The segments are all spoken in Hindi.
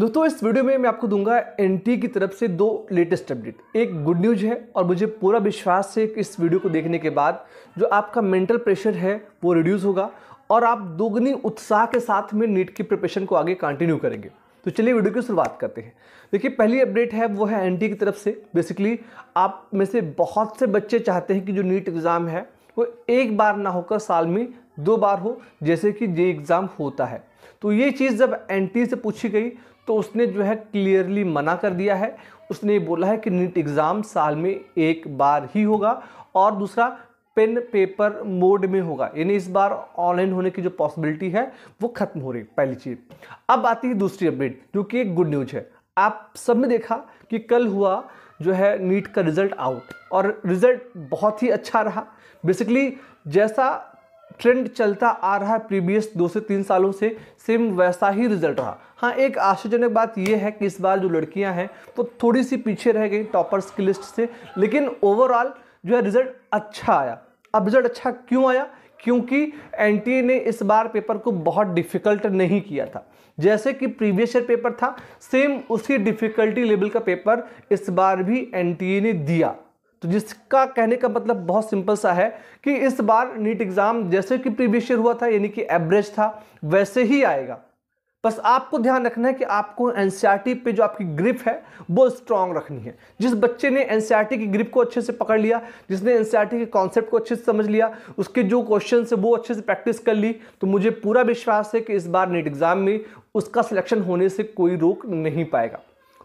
दोस्तों इस वीडियो में मैं आपको दूंगा एन की तरफ से दो लेटेस्ट अपडेट एक गुड न्यूज है और मुझे पूरा विश्वास है कि इस वीडियो को देखने के बाद जो आपका मेंटल प्रेशर है वो रिड्यूस होगा और आप दोगुनी उत्साह के साथ में नीट की प्रिपरेशन को आगे कंटिन्यू करेंगे तो चलिए वीडियो की शुरुआत करते हैं देखिए पहली अपडेट है वो है एन की तरफ से बेसिकली आप में से बहुत से बच्चे चाहते हैं कि जो नीट एग्ज़ाम है वो एक बार ना होकर साल में दो बार हो जैसे कि जे एग्ज़ाम होता है तो ये चीज़ जब एनटी से पूछी गई तो उसने जो है क्लियरली मना कर दिया है उसने बोला है कि नीट एग्ज़ाम साल में एक बार ही होगा और दूसरा पेन पेपर मोड में होगा यानी इस बार ऑनलाइन होने की जो पॉसिबिलिटी है वो खत्म हो रही पहली चीज़ अब आती है दूसरी अपडेट जो कि एक गुड न्यूज है आप सब ने देखा कि कल हुआ जो है नीट का रिज़ल्ट आउट और रिज़ल्ट बहुत ही अच्छा रहा बेसिकली जैसा ट्रेंड चलता आ रहा है प्रीवियस दो से तीन सालों से सेम वैसा ही रिजल्ट रहा हाँ एक आश्चर्यजनक बात यह है कि इस बार जो लड़कियां हैं वो तो थोड़ी सी पीछे रह गई टॉपर्स की लिस्ट से लेकिन ओवरऑल जो है रिज़ल्ट अच्छा आया अब रिज़ल्ट अच्छा क्यों आया क्योंकि एनटीए ने इस बार पेपर को बहुत डिफ़िकल्ट नहीं किया था जैसे कि प्रीवियस ईयर पेपर था सेम उसी डिफ़िकल्टी लेवल का पेपर इस बार भी एनटीए ने दिया तो जिसका कहने का मतलब बहुत सिंपल सा है कि इस बार नीट एग्ज़ाम जैसे कि प्रीवियस ईयर हुआ था यानी कि एवरेज था वैसे ही आएगा बस आपको ध्यान रखना है कि आपको एन पे जो आपकी ग्रिप है वो स्ट्रांग रखनी है जिस बच्चे ने एन की ग्रिप को अच्छे से पकड़ लिया जिसने एन के कॉन्सेप्ट को अच्छे से समझ लिया उसके जो क्वेश्चन है वो अच्छे से प्रैक्टिस कर ली तो मुझे पूरा विश्वास है कि इस बार नेट एग्ज़ाम में उसका सिलेक्शन होने से कोई रोक नहीं पाएगा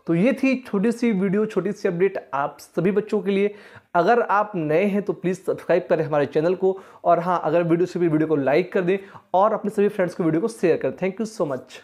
तो ये थी छोटी सी वीडियो छोटी सी अपडेट आप सभी बच्चों के लिए अगर आप नए हैं तो प्लीज़ सब्सक्राइब करें हमारे चैनल को और हाँ अगर वीडियो से भी वीडियो को लाइक कर दें और अपने सभी फ्रेंड्स को वीडियो को शेयर करें थैंक यू सो मच